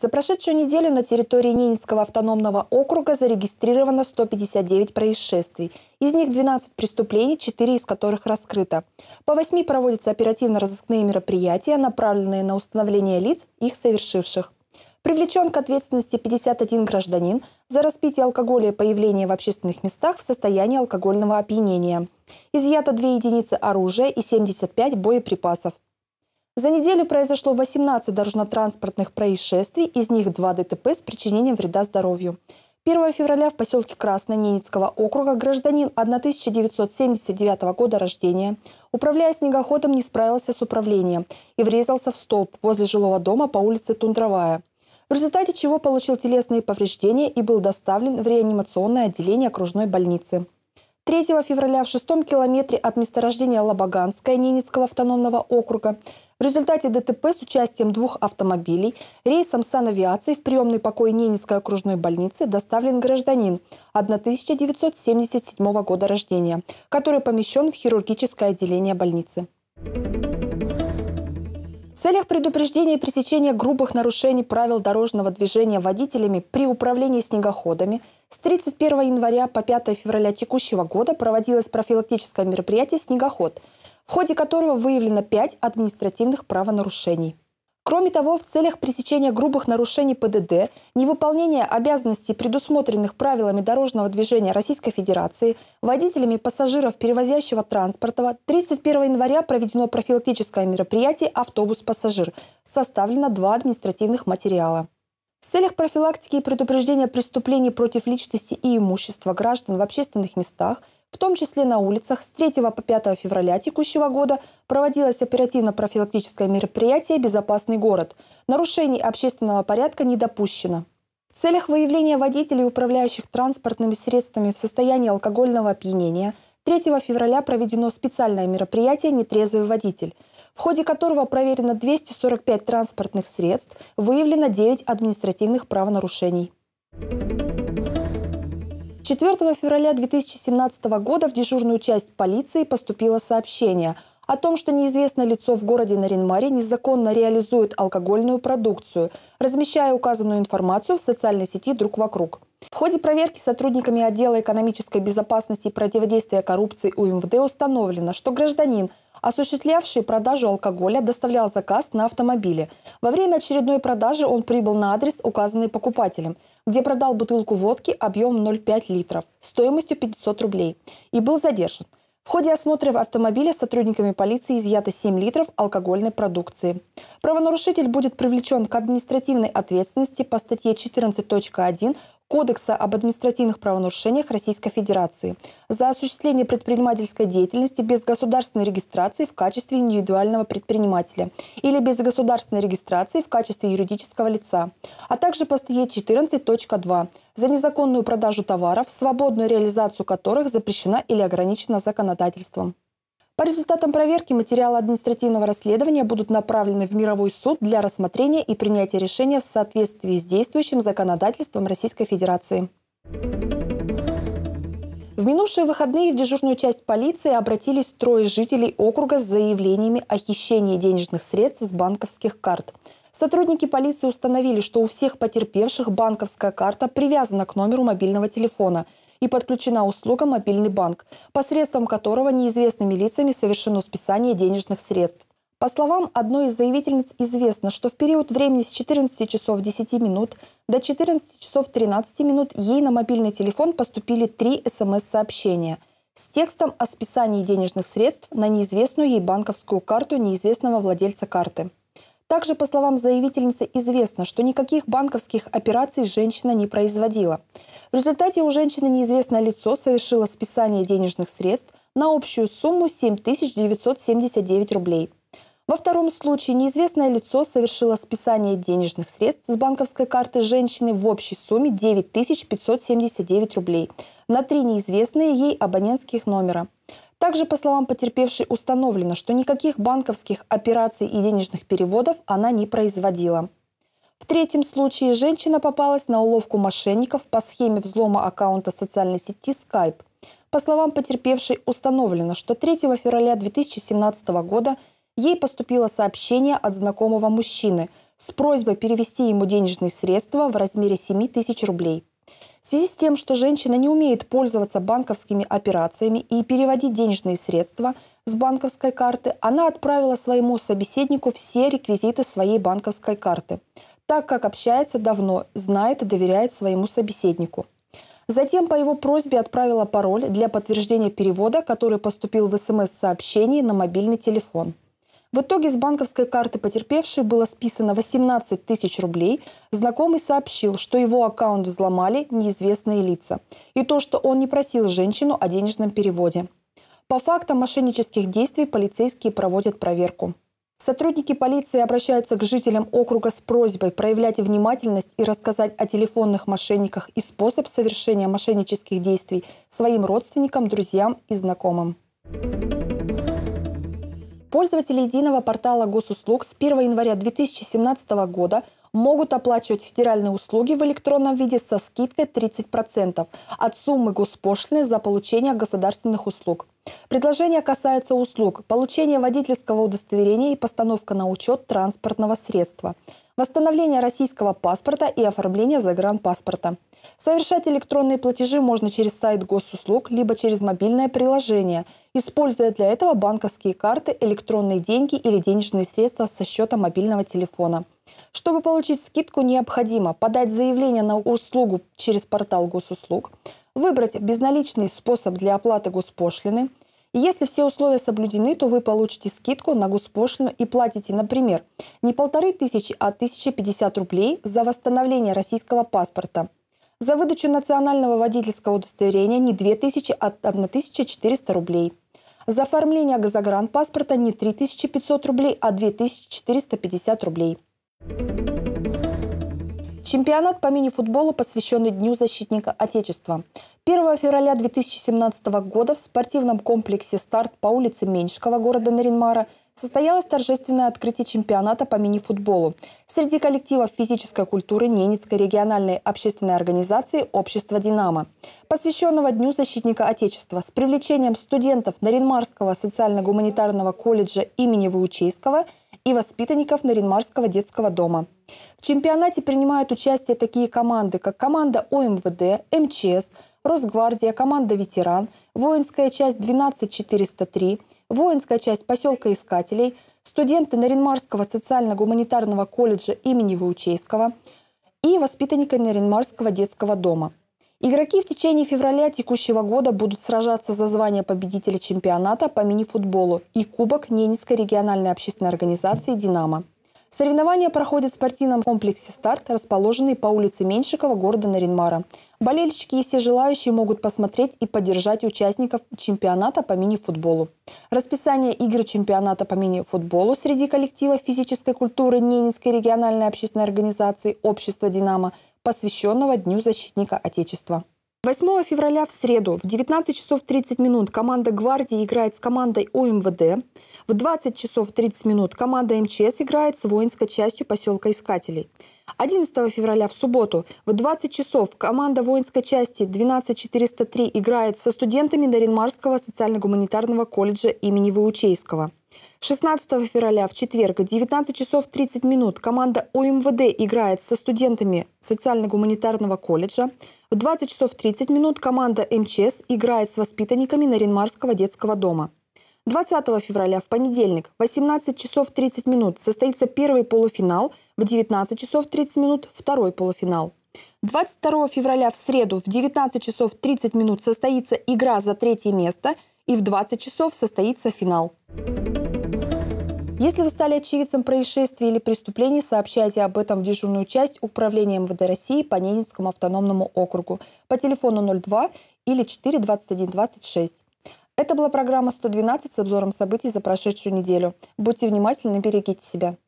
За прошедшую неделю на территории Ненецкого автономного округа зарегистрировано 159 происшествий. Из них 12 преступлений, 4 из которых раскрыто. По 8 проводятся оперативно-розыскные мероприятия, направленные на установление лиц, их совершивших. Привлечен к ответственности 51 гражданин за распитие алкоголя и появление в общественных местах в состоянии алкогольного опьянения. Изъято 2 единицы оружия и 75 боеприпасов. За неделю произошло 18 дорожно-транспортных происшествий, из них 2 ДТП с причинением вреда здоровью. 1 февраля в поселке Ненецкого округа гражданин 1979 года рождения, управляя снегоходом, не справился с управлением и врезался в столб возле жилого дома по улице Тундровая, в результате чего получил телесные повреждения и был доставлен в реанимационное отделение окружной больницы. 3 февраля в шестом километре от месторождения Лобоганская Ненецкого автономного округа в результате ДТП с участием двух автомобилей рейсом санавиации в приемный покой Ненецкой окружной больницы доставлен гражданин 1977 года рождения, который помещен в хирургическое отделение больницы целях предупреждения и пресечения грубых нарушений правил дорожного движения водителями при управлении снегоходами с 31 января по 5 февраля текущего года проводилось профилактическое мероприятие «Снегоход», в ходе которого выявлено 5 административных правонарушений. Кроме того, в целях пресечения грубых нарушений ПДД, невыполнения обязанностей, предусмотренных правилами дорожного движения Российской Федерации, водителями пассажиров перевозящего транспорта 31 января проведено профилактическое мероприятие «Автобус-пассажир». Составлено два административных материала. В целях профилактики и предупреждения преступлений против личности и имущества граждан в общественных местах – в том числе на улицах с 3 по 5 февраля текущего года проводилось оперативно-профилактическое мероприятие «Безопасный город». Нарушений общественного порядка не допущено. В целях выявления водителей, управляющих транспортными средствами в состоянии алкогольного опьянения – 3 февраля проведено специальное мероприятие «Нетрезвый водитель», в ходе которого проверено 245 транспортных средств, выявлено 9 административных правонарушений. Thank you 4 февраля 2017 года в дежурную часть полиции поступило сообщение о том, что неизвестное лицо в городе Наринмаре незаконно реализует алкогольную продукцию, размещая указанную информацию в социальной сети «Друг вокруг». В ходе проверки сотрудниками отдела экономической безопасности и противодействия коррупции УМВД установлено, что гражданин – Осуществлявший продажу алкоголя доставлял заказ на автомобиле. Во время очередной продажи он прибыл на адрес, указанный покупателем, где продал бутылку водки объем 0,5 литров стоимостью 500 рублей и был задержан. В ходе осмотра автомобиля сотрудниками полиции изъято 7 литров алкогольной продукции. Правонарушитель будет привлечен к административной ответственности по статье 14.1 Кодекса об административных правонарушениях Российской Федерации за осуществление предпринимательской деятельности без государственной регистрации в качестве индивидуального предпринимателя или без государственной регистрации в качестве юридического лица, а также по статье 14.2 за незаконную продажу товаров, свободную реализацию которых запрещена или ограничена законодательством. По результатам проверки материалы административного расследования будут направлены в мировой суд для рассмотрения и принятия решения в соответствии с действующим законодательством Российской Федерации. В минувшие выходные в дежурную часть полиции обратились трое жителей округа с заявлениями о хищении денежных средств с банковских карт. Сотрудники полиции установили, что у всех потерпевших банковская карта привязана к номеру мобильного телефона – и подключена услуга «Мобильный банк», посредством которого неизвестными лицами совершено списание денежных средств. По словам одной из заявительниц, известно, что в период времени с 14 часов 10 минут до 14 часов 13 минут ей на мобильный телефон поступили три СМС-сообщения с текстом о списании денежных средств на неизвестную ей банковскую карту неизвестного владельца карты. Также, по словам заявительницы, известно, что никаких банковских операций женщина не производила. В результате у женщины неизвестное лицо совершило списание денежных средств на общую сумму 7979 рублей. Во втором случае неизвестное лицо совершило списание денежных средств с банковской карты женщины в общей сумме 9579 рублей на три неизвестные ей абонентских номера. Также, по словам потерпевшей, установлено, что никаких банковских операций и денежных переводов она не производила. В третьем случае женщина попалась на уловку мошенников по схеме взлома аккаунта социальной сети Skype. По словам потерпевшей, установлено, что 3 февраля 2017 года ей поступило сообщение от знакомого мужчины с просьбой перевести ему денежные средства в размере 7 тысяч рублей. В связи с тем, что женщина не умеет пользоваться банковскими операциями и переводить денежные средства с банковской карты, она отправила своему собеседнику все реквизиты своей банковской карты, так как общается давно, знает и доверяет своему собеседнику. Затем по его просьбе отправила пароль для подтверждения перевода, который поступил в смс-сообщении эм на мобильный телефон – в итоге с банковской карты потерпевшей было списано 18 тысяч рублей. Знакомый сообщил, что его аккаунт взломали неизвестные лица. И то, что он не просил женщину о денежном переводе. По фактам мошеннических действий полицейские проводят проверку. Сотрудники полиции обращаются к жителям округа с просьбой проявлять внимательность и рассказать о телефонных мошенниках и способ совершения мошеннических действий своим родственникам, друзьям и знакомым. Пользователи единого портала госуслуг с 1 января 2017 года могут оплачивать федеральные услуги в электронном виде со скидкой 30% от суммы госпошлины за получение государственных услуг. Предложение касается услуг получения водительского удостоверения и постановка на учет транспортного средства – восстановление российского паспорта и оформление загранпаспорта. Совершать электронные платежи можно через сайт госуслуг, либо через мобильное приложение, используя для этого банковские карты, электронные деньги или денежные средства со счета мобильного телефона. Чтобы получить скидку, необходимо подать заявление на услугу через портал госуслуг, выбрать безналичный способ для оплаты госпошлины – если все условия соблюдены, то вы получите скидку на госпошлину и платите, например, не полторы тысячи, а 1050 рублей за восстановление российского паспорта. За выдачу национального водительского удостоверения не 2000, а 1400 рублей. За оформление газогранпаспорта не 3500 рублей, а 2450 рублей. Thank you Чемпионат по мини-футболу посвященный Дню защитника Отечества. 1 февраля 2017 года в спортивном комплексе «Старт» по улице Меньшкова города Наринмара состоялось торжественное открытие чемпионата по мини-футболу среди коллективов физической культуры Ненецкой региональной общественной организации «Общество Динамо», посвященного Дню защитника Отечества с привлечением студентов Наринмарского социально-гуманитарного колледжа имени Ваучейского – и воспитанников Наринмарского детского дома. В чемпионате принимают участие такие команды, как команда ОМВД, МЧС, Росгвардия, команда «Ветеран», воинская часть 12403, воинская часть поселка Искателей, студенты Наринмарского социально-гуманитарного колледжа имени Ваучейского и воспитанники Наринмарского детского дома – Игроки в течение февраля текущего года будут сражаться за звание победителя чемпионата по мини-футболу и Кубок Ненецкой региональной общественной организации «Динамо». Соревнования проходят в спортивном комплексе «Старт», расположенный по улице Меньшикова города Наринмара. Болельщики и все желающие могут посмотреть и поддержать участников чемпионата по мини-футболу. Расписание игр чемпионата по мини-футболу среди коллектива физической культуры Ненецкой региональной общественной организации «Общество Динамо» посвященного Дню защитника Отечества. 8 февраля в среду в 19 часов 30 минут команда «Гвардии» играет с командой ОМВД. В 20 часов 30 минут команда МЧС играет с воинской частью поселка Искателей. 11 февраля в субботу в 20 часов команда воинской части 12403 играет со студентами Даринмарского социально-гуманитарного колледжа имени Ваучейского. 16 февраля в четверг в 19 часов 30 минут команда ОМВД играет со студентами социально-гуманитарного колледжа. В 20 часов 30 минут команда МЧС играет с воспитанниками Наринмарского детского дома. 20 февраля в понедельник в 18 часов 30 минут состоится первый полуфинал, в 19 часов 30 минут второй полуфинал. 22 февраля в среду в 19 часов 30 минут состоится игра за третье место – и в 20 часов состоится финал. Если вы стали очевидцем происшествия или преступлений, сообщайте об этом в дежурную часть Управления МВД России по Ненецкому автономному округу по телефону 02 или 42126. Это была программа 112 с обзором событий за прошедшую неделю. Будьте внимательны, берегите себя.